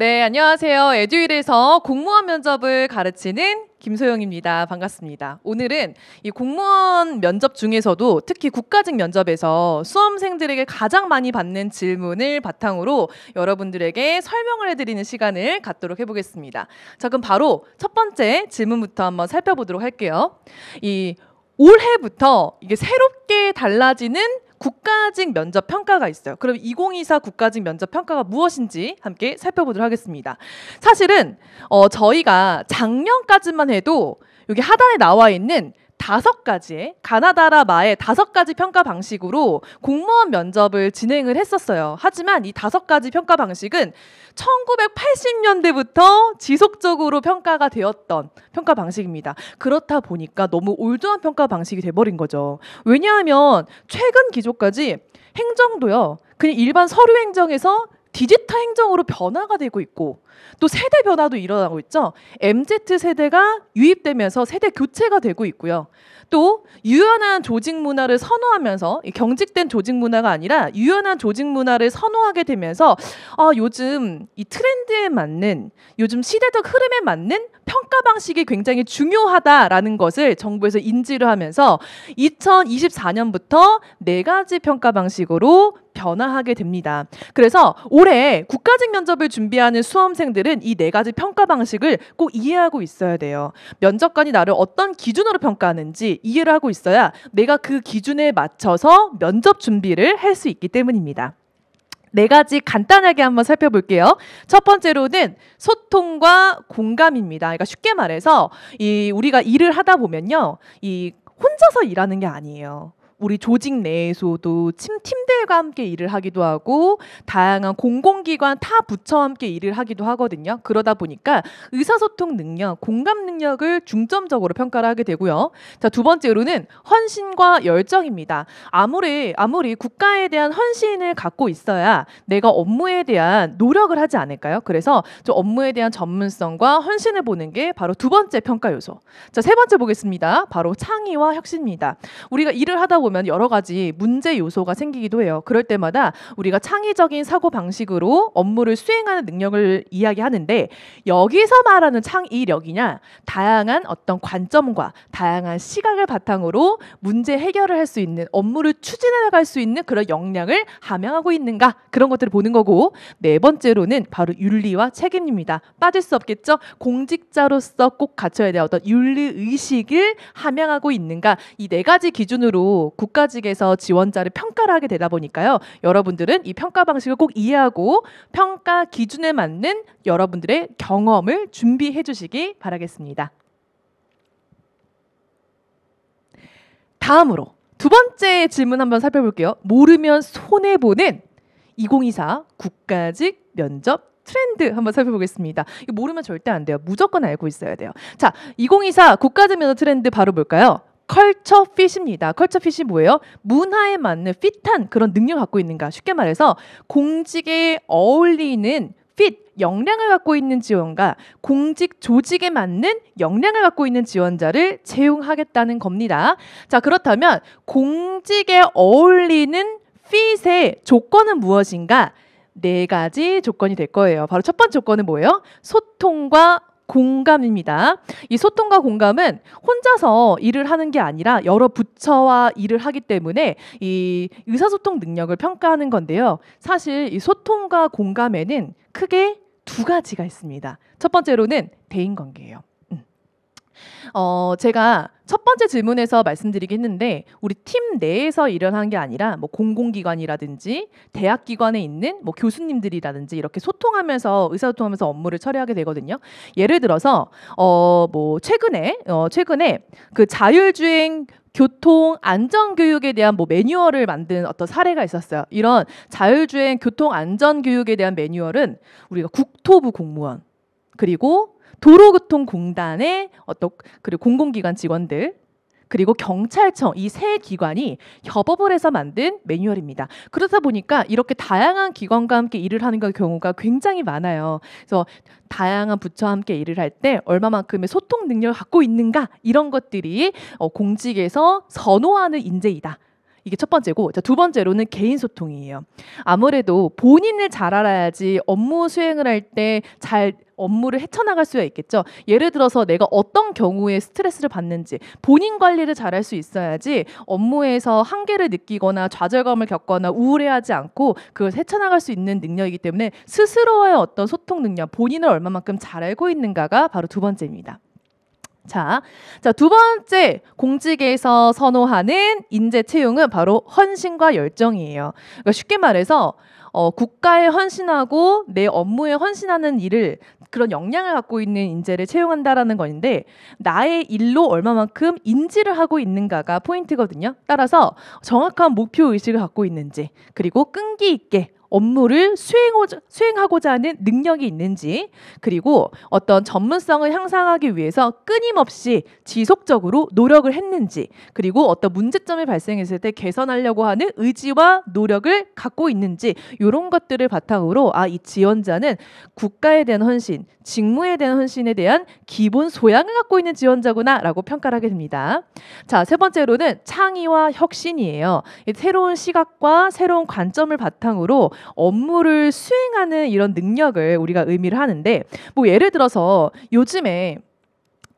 네, 안녕하세요. 에듀일에서 공무원 면접을 가르치는 김소영입니다. 반갑습니다. 오늘은 이 공무원 면접 중에서도 특히 국가직 면접에서 수험생들에게 가장 많이 받는 질문을 바탕으로 여러분들에게 설명을 해드리는 시간을 갖도록 해보겠습니다. 자, 그럼 바로 첫 번째 질문부터 한번 살펴보도록 할게요. 이 올해부터 이게 새롭게 달라지는 국가직 면접 평가가 있어요. 그럼 2024 국가직 면접 평가가 무엇인지 함께 살펴보도록 하겠습니다. 사실은 어, 저희가 작년까지만 해도 여기 하단에 나와 있는 다섯 가지의 가나다라 마의 다섯 가지 평가 방식으로 공무원 면접을 진행을 했었어요. 하지만 이 다섯 가지 평가 방식은 1980년대부터 지속적으로 평가가 되었던 평가 방식입니다. 그렇다 보니까 너무 올드한 평가 방식이 돼버린 거죠. 왜냐하면 최근 기조까지 행정도요. 그냥 일반 서류 행정에서 디지털 행정으로 변화가 되고 있고 또 세대 변화도 일어나고 있죠. MZ 세대가 유입되면서 세대 교체가 되고 있고요. 또 유연한 조직 문화를 선호하면서 경직된 조직 문화가 아니라 유연한 조직 문화를 선호하게 되면서 아, 요즘 이 트렌드에 맞는 요즘 시대적 흐름에 맞는 평가 방식이 굉장히 중요하다라는 것을 정부에서 인지를 하면서 2024년부터 네 가지 평가 방식으로 변화하게 됩니다. 그래서 올해 국가직 면접을 준비하는 수험생들은 이 네 가지 평가 방식을 꼭 이해하고 있어야 돼요. 면접관이 나를 어떤 기준으로 평가하는지 이해를 하고 있어야 내가 그 기준에 맞춰서 면접 준비를 할 수 있기 때문입니다. 네 가지 간단하게 한번 살펴볼게요. 첫 번째로는 소통과 공감입니다. 그러니까 쉽게 말해서 이 우리가 일을 하다 보면요. 이 혼자서 일하는 게 아니에요. 우리 조직 내에서도 침, 팀들과 함께 일을 하기도 하고 다양한 공공기관 타 부처와 함께 일을 하기도 하거든요. 그러다 보니까 의사소통 능력, 공감 능력을 중점적으로 평가를 하게 되고요. 자, 두 번째로는 헌신과 열정입니다. 아무리 아무리 국가에 대한 헌신을 갖고 있어야 내가 업무에 대한 노력을 하지 않을까요? 그래서 저 업무에 대한 전문성과 헌신을 보는 게 바로 두 번째 평가 요소. 자, 세 번째 보겠습니다. 바로 창의와 혁신입니다. 우리가 일을 하다 보면 보면 여러 가지 문제 요소가 생기기도 해요. 그럴 때마다 우리가 창의적인 사고 방식으로 업무를 수행하는 능력을 이야기하는데 여기서 말하는 창의력이냐 다양한 어떤 관점과 다양한 시각을 바탕으로 문제 해결을 할 수 있는 업무를 추진해 나갈 수 있는 그런 역량을 함양하고 있는가 그런 것들을 보는 거고 네 번째로는 바로 윤리와 책임입니다. 빠질 수 없겠죠? 공직자로서 꼭 갖춰야 될 어떤 윤리 의식을 함양하고 있는가 이 네 가지 기준으로 국가직에서 지원자를 평가를 하게 되다 보니까요. 여러분들은 이 평가 방식을 꼭 이해하고 평가 기준에 맞는 여러분들의 경험을 준비해 주시기 바라겠습니다. 다음으로 두 번째 질문 한번 살펴볼게요. 모르면 손해보는 2024 국가직 면접 트렌드 한번 살펴보겠습니다. 모르면 절대 안 돼요. 무조건 알고 있어야 돼요. 자, 2024 국가직 면접 트렌드 바로 볼까요? 컬처 핏입니다. 컬처 핏이 뭐예요? 문화에 맞는 핏한 그런 능력을 갖고 있는가? 쉽게 말해서 공직에 어울리는 핏, 역량을 갖고 있는 지원과 공직 조직에 맞는 역량을 갖고 있는 지원자를 채용하겠다는 겁니다. 자, 그렇다면 공직에 어울리는 핏의 조건은 무엇인가? 네 가지 조건이 될 거예요. 바로 첫 번째 조건은 뭐예요? 소통과 공감입니다. 이 소통과 공감은 혼자서 일을 하는 게 아니라 여러 부처와 일을 하기 때문에 이 의사소통 능력을 평가하는 건데요. 사실 이 소통과 공감에는 크게 두 가지가 있습니다. 첫 번째로는 대인 관계예요. 어, 제가 첫 번째 질문에서 말씀드리겠는데 우리 팀 내에서 일어난게 아니라 뭐 공공기관이라든지 대학 기관에 있는 뭐 교수님들이라든지 이렇게 소통하면서 의사소통하면서 업무를 처리하게 되거든요. 예를 들어서 어뭐 최근에 어 최근에 그 자율주행 교통 안전 교육에 대한 뭐 매뉴얼을 만든 어떤 사례가 있었어요. 이런 자율주행 교통 안전 교육에 대한 매뉴얼은 우리가 국토부 공무원 그리고 도로교통공단의 어떤 그리고 공공기관 직원들 그리고 경찰청 이 세 기관이 협업을 해서 만든 매뉴얼입니다. 그러다 보니까 이렇게 다양한 기관과 함께 일을 하는 경우가 굉장히 많아요. 그래서 다양한 부처와 함께 일을 할 때 얼마만큼의 소통 능력을 갖고 있는가 이런 것들이 어, 공직에서 선호하는 인재이다. 이게 첫 번째고 두 번째로는 개인 소통이에요. 아무래도 본인을 잘 알아야지 업무 수행을 할때잘 업무를 헤쳐나갈 수가 있겠죠. 예를 들어서 내가 어떤 경우에 스트레스를 받는지 본인 관리를 잘할 수 있어야지 업무에서 한계를 느끼거나 좌절감을 겪거나 우울해하지 않고 그걸 헤쳐나갈 수 있는 능력이기 때문에 스스로의 어떤 소통 능력, 본인을 얼마만큼 잘 알고 있는가가 바로 두 번째입니다. 자, 자, 두 번째 공직에서 선호하는 인재 채용은 바로 헌신과 열정이에요. 그러니까 쉽게 말해서 어, 국가에 헌신하고 내 업무에 헌신하는 일을 그런 역량을 갖고 있는 인재를 채용한다라는 건데 나의 일로 얼마만큼 인지를 하고 있는가가 포인트거든요. 따라서 정확한 목표 의식을 갖고 있는지 그리고 끈기 있게 업무를 수행하고자, 수행하고자 하는 능력이 있는지 그리고 어떤 전문성을 향상하기 위해서 끊임없이 지속적으로 노력을 했는지 그리고 어떤 문제점이 발생했을 때 개선하려고 하는 의지와 노력을 갖고 있는지 이런 것들을 바탕으로 아 이 지원자는 국가에 대한 헌신, 직무에 대한 헌신에 대한 기본 소양을 갖고 있는 지원자구나라고 평가를 하게 됩니다. 자 세 번째로는 창의와 혁신이에요. 새로운 시각과 새로운 관점을 바탕으로 업무를 수행하는 이런 능력을 우리가 의미를 하는데 뭐 예를 들어서 요즘에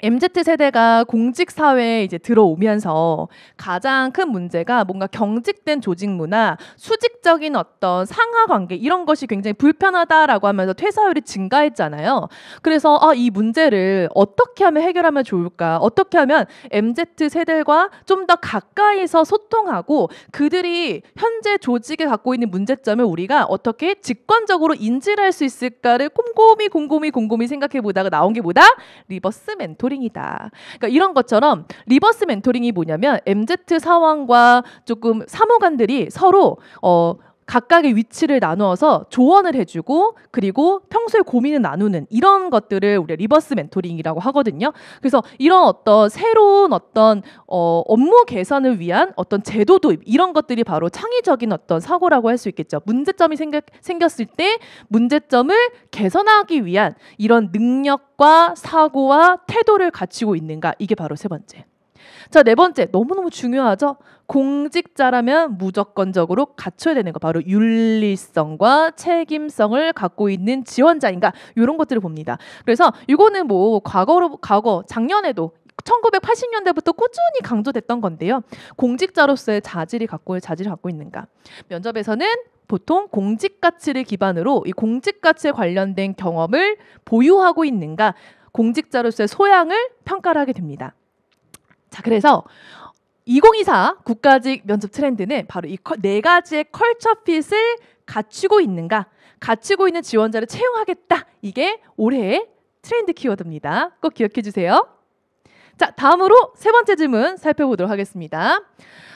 MZ 세대가 공직 사회에 이제 들어오면서 가장 큰 문제가 뭔가 경직된 조직 문화, 수직적인 어떤 상하 관계 이런 것이 굉장히 불편하다라고 하면서 퇴사율이 증가했잖아요. 그래서 아, 이 문제를 어떻게 하면 해결하면 좋을까? 어떻게 하면 MZ 세대와 좀 더 가까이서 소통하고 그들이 현재 조직에 갖고 있는 문제점을 우리가 어떻게 직관적으로 인지를 할 수 있을까를 꼼꼼히 꼼꼼히 꼼꼼히 생각해 보다가 나온 게 뭐다? 리버스 멘토 멘토링이다. 그러니까 이런 것처럼 리버스 멘토링이 뭐냐면 MZ 사원과 조금 사무관들이 서로 어 각각의 위치를 나누어서 조언을 해주고 그리고 평소에 고민을 나누는 이런 것들을 우리 가 리버스 멘토링이라고 하거든요. 그래서 이런 어떤 새로운 어떤 어, 업무 개선을 위한 어떤 제도 도입 이런 것들이 바로 창의적인 어떤 사고라고 할 수 있겠죠. 문제점이 생겨, 생겼을 때 문제점을 개선하기 위한 이런 능력과 사고와 태도를 갖추고 있는가 이게 바로 세 번째. 자, 네 번째, 너무너무 중요하죠? 공직자라면 무조건적으로 갖춰야 되는 거 바로 윤리성과 책임성을 갖고 있는 지원자인가 이런 것들을 봅니다. 그래서 이거는 뭐 과거로 과거 작년에도 1980년대부터 꾸준히 강조됐던 건데요. 공직자로서의 자질이 갖고 자질을 갖고 있는가? 면접에서는 보통 공직 가치를 기반으로 이 공직 가치에 관련된 경험을 보유하고 있는가? 공직자로서의 소양을 평가를 하게 됩니다. 자, 그래서 2024 국가직 면접 트렌드는 바로 이 네 가지의 컬처 핏을 갖추고 있는가, 갖추고 있는 지원자를 채용하겠다. 이게 올해의 트렌드 키워드입니다. 꼭 기억해 주세요. 자, 다음으로 세 번째 질문 살펴보도록 하겠습니다.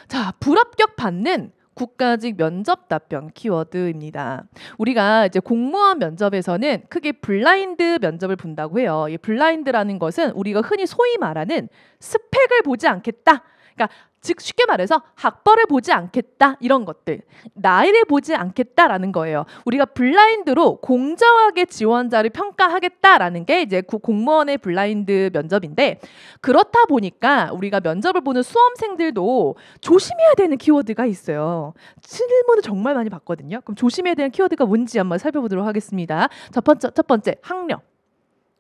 자, 불합격 받는 국가직 면접 답변 키워드입니다. 우리가 이제 공무원 면접에서는 크게 블라인드 면접을 본다고 해요. 이 블라인드라는 것은 우리가 흔히 소위 말하는 스펙을 보지 않겠다. 그러니까 즉 쉽게 말해서 학벌을 보지 않겠다 이런 것들 나이를 보지 않겠다라는 거예요 우리가 블라인드로 공정하게 지원자를 평가하겠다라는 게 이제 공무원의 블라인드 면접인데 그렇다 보니까 우리가 면접을 보는 수험생들도 조심해야 되는 키워드가 있어요 질문을 정말 많이 봤거든요 그럼 조심해야 되는 키워드가 뭔지 한번 살펴보도록 하겠습니다 첫 번째 첫 번째 학력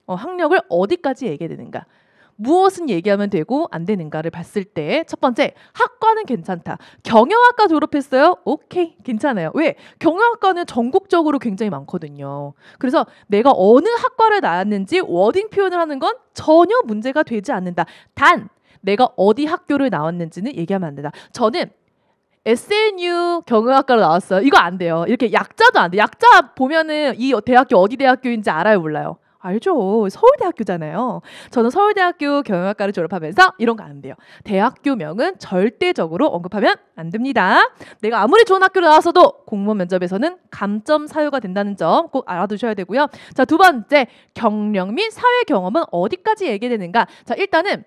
어, 학력을 어디까지 얘기해야 되는가 무엇은 얘기하면 되고 안 되는가를 봤을 때 첫 번째 학과는 괜찮다. 경영학과 졸업했어요? 오케이 괜찮아요. 왜? 경영학과는 전국적으로 굉장히 많거든요. 그래서 내가 어느 학과를 나왔는지 워딩 표현을 하는 건 전혀 문제가 되지 않는다. 단 내가 어디 학교를 나왔는지는 얘기하면 안 된다. 저는 SNU 경영학과로 나왔어요. 이거 안 돼요. 이렇게 약자도 안 돼. 약자 보면은 이 대학교 어디 대학교인지 알아요, 몰라요. 알죠. 서울대학교잖아요. 저는 서울대학교 경영학과를 졸업하면서 이런 거 안 돼요. 대학교명은 절대적으로 언급하면 안 됩니다. 내가 아무리 좋은 학교를 나왔어도 공무원 면접에서는 감점 사유가 된다는 점 꼭 알아두셔야 되고요. 자, 두 번째, 경력 및 사회 경험은 어디까지 얘기되는가? 자, 일단은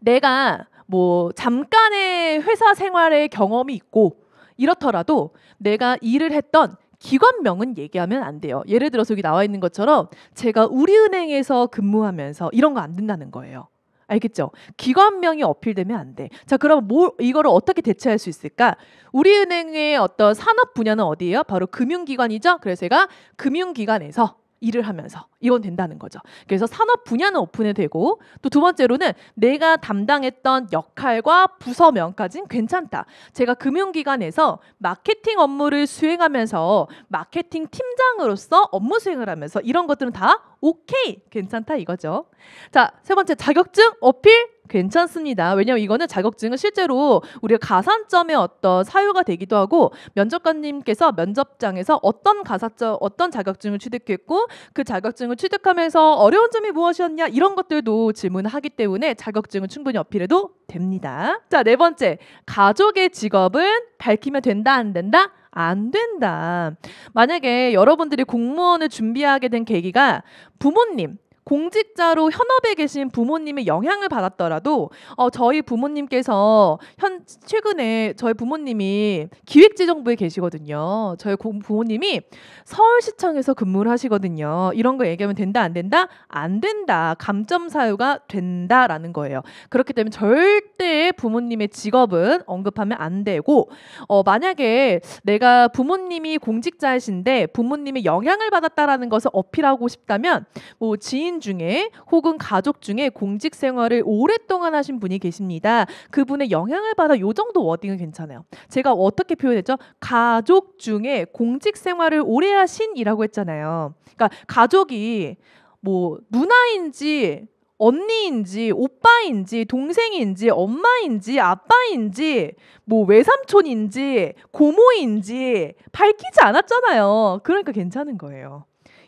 내가 뭐 잠깐의 회사 생활의 경험이 있고 이렇더라도 내가 일을 했던 기관명은 얘기하면 안 돼요. 예를 들어서 여기 나와 있는 것처럼 제가 우리은행에서 근무하면서 이런 거 안 된다는 거예요. 알겠죠? 기관명이 어필되면 안 돼. 자, 그럼 뭘 이거를 어떻게 대체할 수 있을까? 우리은행의 어떤 산업 분야는 어디예요? 바로 금융기관이죠. 그래서 제가 금융기관에서 일을 하면서 이건 된다는 거죠. 그래서 산업 분야는 오픈이 되고 또 두 번째로는 내가 담당했던 역할과 부서명까지는 괜찮다. 제가 금융기관에서 마케팅 업무를 수행하면서 마케팅 팀장으로서 업무 수행을 하면서 이런 것들은 다 오케이 괜찮다 이거죠. 자 세 번째 자격증 어필 괜찮습니다. 왜냐면 이거는 자격증은 실제로 우리가 가산점의 어떤 사유가 되기도 하고 면접관님께서 면접장에서 어떤 가사점 어떤 자격증을 취득했고 그 자격증을 취득하면서 어려운 점이 무엇이었냐 이런 것들도 질문하기 때문에 자격증은 충분히 어필해도 됩니다. 자, 네 번째. 가족의 직업은 밝히면 된다 안 된다? 안 된다. 만약에 여러분들이 공무원을 준비하게 된 계기가 부모님 공직자로 현업에 계신 부모님의 영향을 받았더라도 어, 저희 부모님께서 현 최근에 저희 부모님이 기획재정부에 계시거든요. 저희 고, 부모님이 서울시청에서 근무를 하시거든요. 이런 거 얘기하면 된다 안 된다 안 된다 감점 사유가 된다라는 거예요. 그렇기 때문에 절대 부모님의 직업은 언급하면 안 되고 어, 만약에 내가 부모님이 공직자이신데 부모님의 영향을 받았다라는 것을 어필하고 싶다면 뭐 지인 연인 중에 혹은 가족 중에 공직 생활을 오랫동안 하신 분이 계십니다. 그분의 영향을 받아 요 정도 워딩은 괜찮아요. 제가 어떻게 표현했죠? 가족 중에 공직 생활을 오래 하신이라고 했잖아요. 그러니까 가족이 뭐 누나인지 언니인지 오빠인지 동생인지 엄마인지 아빠인지 뭐 외삼촌인지 고모인지 밝히지 않았잖아요. 그러니까 괜찮은 거예요.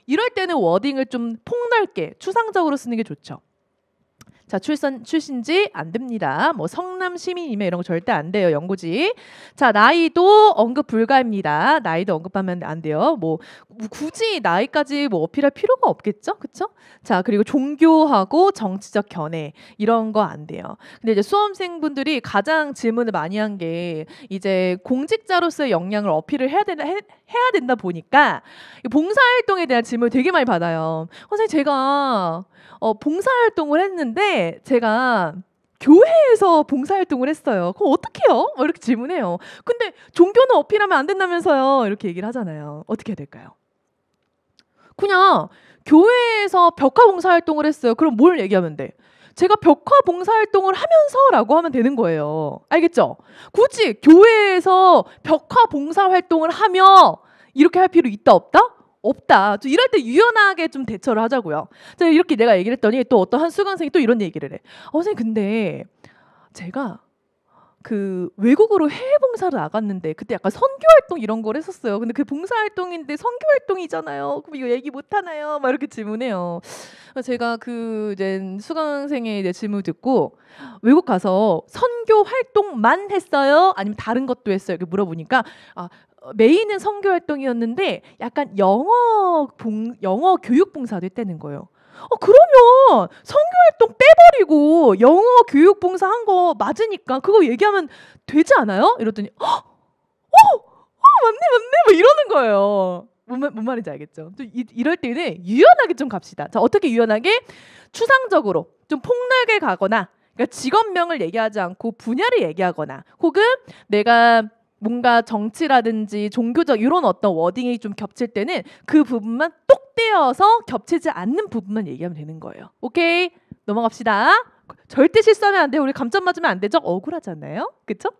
이럴 때는 워딩을 좀 폭넓게 추상적으로 쓰는 게 좋죠. 자 출산 출신지 안 됩니다. 뭐 성남 시민이면 이런 거 절대 안 돼요. 연고지. 자 나이도 언급 불가입니다. 나이도 언급하면 안 돼요. 뭐 굳이 나이까지 뭐 어필할 필요가 없겠죠, 그렇죠? 자 그리고 종교하고 정치적 견해 이런 거 안 돼요. 근데 이제 수험생분들이 가장 질문을 많이 한 게 이제 공직자로서의 역량을 어필을 해야 된다 해, 해야 된다 보니까 봉사활동에 대한 질문을 되게 많이 받아요. 선생님 제가 어, 봉사활동을 했는데 제가 교회에서 봉사활동을 했어요. 그거 어떻게요? 해 이렇게 질문해요. 근데 종교는 어필하면 안 된다면서요. 이렇게 얘기를 하잖아요. 어떻게 해야 될까요? 그냥 교회에서 벽화 봉사활동을 했어요. 그럼 뭘 얘기하면 돼? 제가 벽화 봉사활동을 하면서라고 하면 되는 거예요. 알겠죠? 굳이 교회에서 벽화 봉사활동을 하며 이렇게 할 필요 있다 없다? 없다. 좀 이럴 때 유연하게 좀 대처를 하자고요. 이렇게 내가 얘기를 했더니 또 어떤 한 수강생이 또 이런 얘기를 해. 어, 선생님, 근데 제가 그 외국으로 해외 봉사를 나갔는데 그때 약간 선교 활동 이런 걸 했었어요. 근데 그 봉사 활동인데 선교 활동이잖아요. 그럼 이거 얘기 못 하나요? 막 이렇게 질문해요. 제가 그 이제 수강생의 이제 질문 듣고 외국 가서 선교 활동만 했어요? 아니면 다른 것도 했어요? 이렇게 물어보니까 아 어, 메인은 선교 활동이었는데 약간 영어 봉, 영어 교육 봉사도 했다는 거예요. 어, 그러면 선교 활동 빼버리고 영어 교육 봉사 한 거 맞으니까 그거 얘기하면 되지 않아요? 이러더니 어, 어, 어 맞네 맞네 뭐 이러는 거예요. 뭔, 뭔 말인지 알겠죠? 또 이, 럴 때는 유연하게 좀 갑시다. 자 어떻게 유연하게 추상적으로 좀 폭넓게 가거나 그러니까 직업명을 얘기하지 않고 분야를 얘기하거나 혹은 내가 뭔가 정치라든지 종교적 이런 어떤 워딩이 좀 겹칠 때는 그 부분만 똑 떼어서 겹치지 않는 부분만 얘기하면 되는 거예요. 오케이 넘어갑시다. 절대 실수하면 안돼 우리 감점 맞으면 안 되죠? 억울하잖아요. 그쵸?